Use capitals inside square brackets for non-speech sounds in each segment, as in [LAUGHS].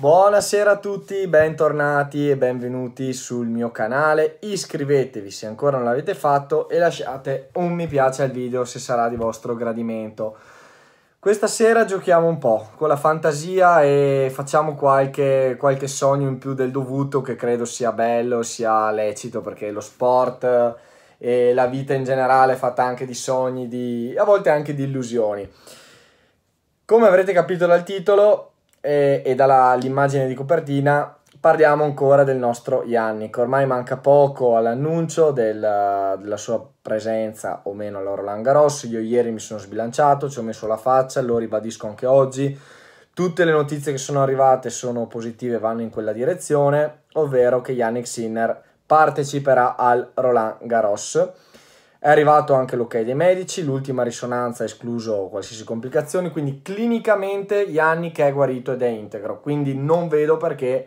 Buonasera a tutti, bentornati e benvenuti sul mio canale. Iscrivetevi se ancora non l'avete fatto e lasciate un mi piace al video se sarà di vostro gradimento. Questa sera giochiamo un po' con la fantasia e facciamo qualche, qualche sogno in più del dovuto che credo sia bello, sia lecito perché lo sport e la vita in generale è fatta anche di sogni, di, a volte anche di illusioni. Come avrete capito dal titolo, e, e dall'immagine di copertina parliamo ancora del nostro Yannick. Ormai manca poco all'annuncio del, della sua presenza o meno all'Orland Garros. Io ieri mi sono sbilanciato, ci ho messo la faccia, lo ribadisco anche oggi. Tutte le notizie che sono arrivate sono positive, vanno in quella direzione, ovvero che Yannick Sinner parteciperà al Roland Garros è arrivato anche l'ok dei medici, l'ultima risonanza ha escluso qualsiasi complicazione, quindi clinicamente Yannick è guarito ed è integro, quindi non vedo perché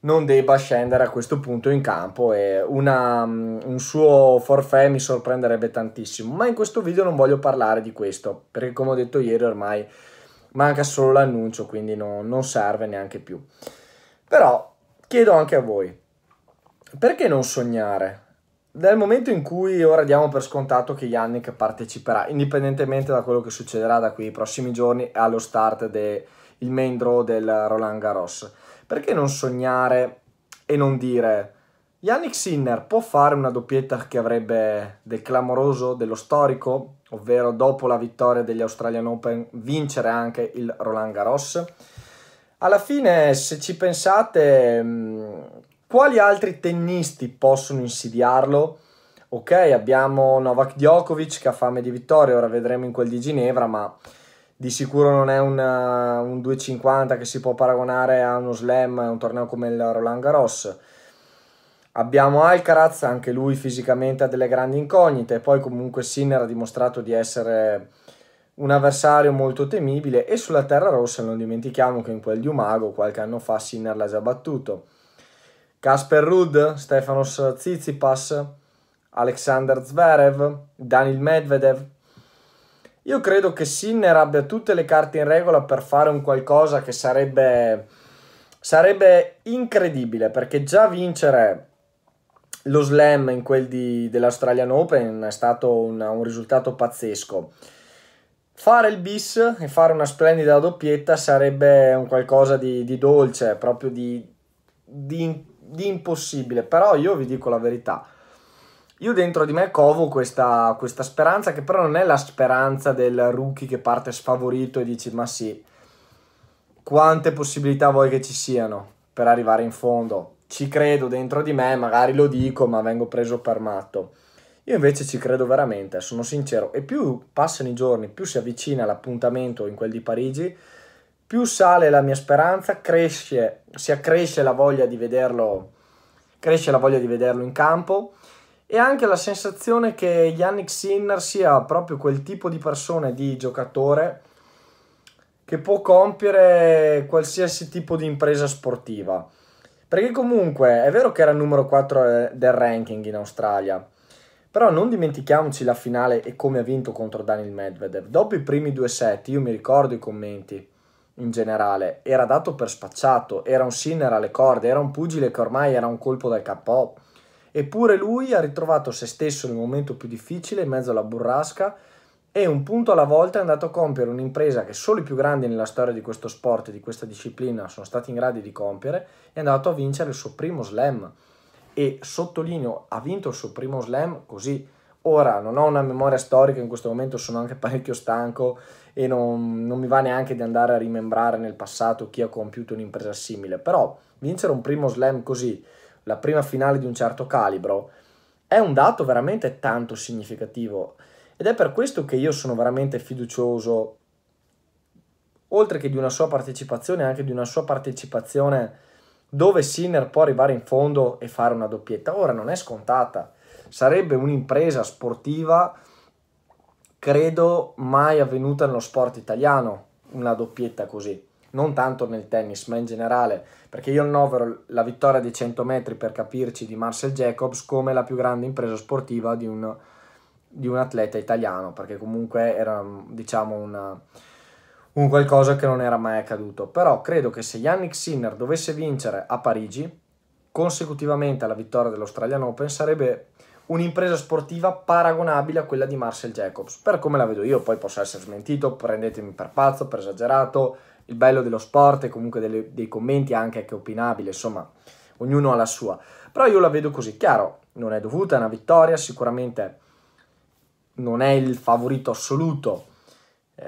non debba scendere a questo punto in campo e una, mm, un suo forfè mi sorprenderebbe tantissimo, ma in questo video non voglio parlare di questo, perché come ho detto ieri ormai manca solo l'annuncio, quindi no, non serve neanche più. Però chiedo anche a voi, perché non sognare? Nel momento in cui ora diamo per scontato che Yannick parteciperà, indipendentemente da quello che succederà da qui i prossimi giorni allo start del main draw del Roland Garros, perché non sognare e non dire Yannick Sinner può fare una doppietta che avrebbe del clamoroso, dello storico, ovvero dopo la vittoria degli Australian Open vincere anche il Roland Garros? Alla fine, se ci pensate, mm, quali altri tennisti possono insidiarlo? Ok, abbiamo Novak Djokovic che ha fame di vittoria, ora vedremo in quel di Ginevra, ma di sicuro non è una, un 2,50 eh, che si può paragonare a uno slam, a un torneo come il Roland Garros. Abbiamo Alcaraz, anche lui fisicamente ha delle grandi incognite, poi comunque Sinner ha dimostrato di essere un avversario molto temibile e sulla terra rossa non dimentichiamo che in quel di Umago qualche anno fa Sinner l'ha già battuto. Casper Rudd, Stefanos Tsitsipas, Alexander Zverev, Daniel Medvedev. Io credo che Sinner abbia tutte le carte in regola per fare un qualcosa che sarebbe, sarebbe incredibile perché già vincere lo slam in quel di, dell'Australian Open è stato una, un risultato pazzesco. Fare il bis e fare una splendida doppietta sarebbe un qualcosa di, di dolce, proprio di, di di impossibile, però io vi dico la verità. Io dentro di me covo questa, questa speranza che però non è la speranza del rookie che parte sfavorito e dici ma sì, quante possibilità vuoi che ci siano per arrivare in fondo? Ci credo dentro di me, magari lo dico ma vengo preso per matto. Io invece ci credo veramente, sono sincero e più passano i giorni, più si avvicina l'appuntamento in quel di Parigi più sale la mia speranza, cresce, si accresce la voglia di vederlo, cresce la voglia di vederlo in campo e anche la sensazione che Yannick Sinner sia proprio quel tipo di persona e di giocatore che può compiere qualsiasi tipo di impresa sportiva. Perché comunque è vero che era il numero 4 eh, del ranking in Australia, però non dimentichiamoci la finale e come ha vinto contro Daniel Medvedev. Dopo i primi due set, io mi ricordo i commenti, in generale, era dato per spacciato, era un sinner alle corde, era un pugile che ormai era un colpo dal capo. Eppure lui ha ritrovato se stesso nel momento più difficile in mezzo alla burrasca e un punto alla volta è andato a compiere un'impresa che solo i più grandi nella storia di questo sport e di questa disciplina sono stati in grado di compiere, è andato a vincere il suo primo slam. E sottolineo, ha vinto il suo primo slam così, Ora non ho una memoria storica, in questo momento sono anche [LAUGHS] parecchio stanco e non, non mi va neanche di andare a rimembrare nel passato chi ha compiuto un'impresa simile, però vincere un primo slam così, la prima finale di un certo calibro, è un dato veramente tanto significativo ed è per questo che io sono veramente fiducioso, oltre che di una sua partecipazione, anche di una sua partecipazione dove Sinner può arrivare in fondo e fare una doppietta. Ora non è scontata sarebbe un'impresa sportiva credo mai avvenuta nello sport italiano, una doppietta così. Non tanto nel tennis, ma in generale, perché io annovero la vittoria dei 100 metri, per capirci, di Marcel Jacobs come la più grande impresa sportiva di un, di un atleta italiano, perché comunque era, diciamo, una, un qualcosa che non era mai accaduto. Però credo che se Yannick Sinner dovesse vincere a Parigi, consecutivamente alla vittoria dell'Australian Open, sarebbe un'impresa sportiva paragonabile a quella di Marcel Jacobs, per come la vedo io, poi posso essere smentito, prendetemi per pazzo, per esagerato, il bello dello sport e comunque delle, dei commenti anche che è opinabile, insomma, ognuno ha la sua, però io la vedo così, chiaro, non è dovuta, è una vittoria, sicuramente non è il favorito assoluto, eh,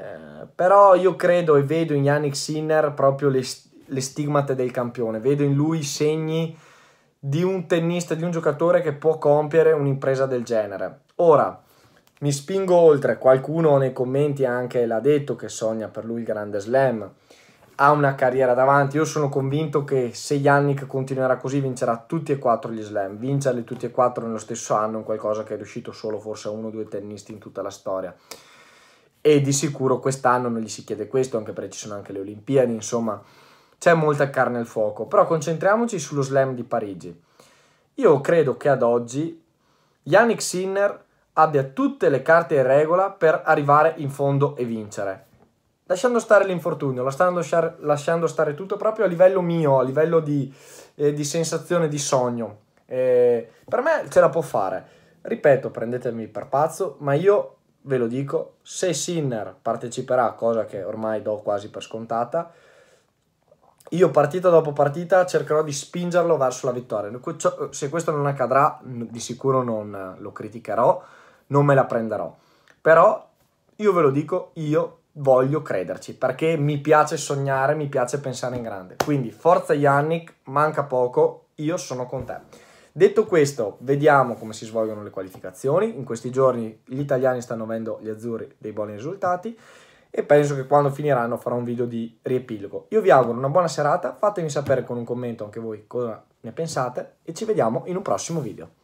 però io credo e vedo in Yannick Sinner proprio le, le stigmate del campione, vedo in lui segni di un tennista, di un giocatore che può compiere un'impresa del genere. Ora, mi spingo oltre, qualcuno nei commenti anche l'ha detto che sogna per lui il grande slam, ha una carriera davanti, io sono convinto che se Yannick continuerà così vincerà tutti e quattro gli slam, vincerli tutti e quattro nello stesso anno è qualcosa che è riuscito solo forse a uno o due tennisti in tutta la storia. E di sicuro quest'anno non gli si chiede questo, anche perché ci sono anche le Olimpiadi, insomma c'è molta carne al fuoco, però concentriamoci sullo slam di Parigi. Io credo che ad oggi Yannick Sinner abbia tutte le carte in regola per arrivare in fondo e vincere. Lasciando stare l'infortunio, lasciando, lasciando stare tutto proprio a livello mio, a livello di, eh, di sensazione di sogno. Eh, per me ce la può fare. Ripeto, prendetemi per pazzo, ma io ve lo dico, se Sinner parteciperà, cosa che ormai do quasi per scontata, io partita dopo partita cercherò di spingerlo verso la vittoria. Ecco, se questo non accadrà, di sicuro non eh, lo criticherò, non me la prenderò. Però io ve lo dico, io voglio crederci perché mi piace sognare, mi piace pensare in grande. Quindi forza Yannick, manca poco, io sono con te. Detto questo, vediamo come si svolgono le qualificazioni. In questi giorni gli italiani stanno avendo gli azzurri dei buoni risultati e penso che quando finiranno farò un video di riepilogo. Io vi auguro una buona serata, fatemi sapere con un commento anche voi cosa ne pensate e ci vediamo in un prossimo video.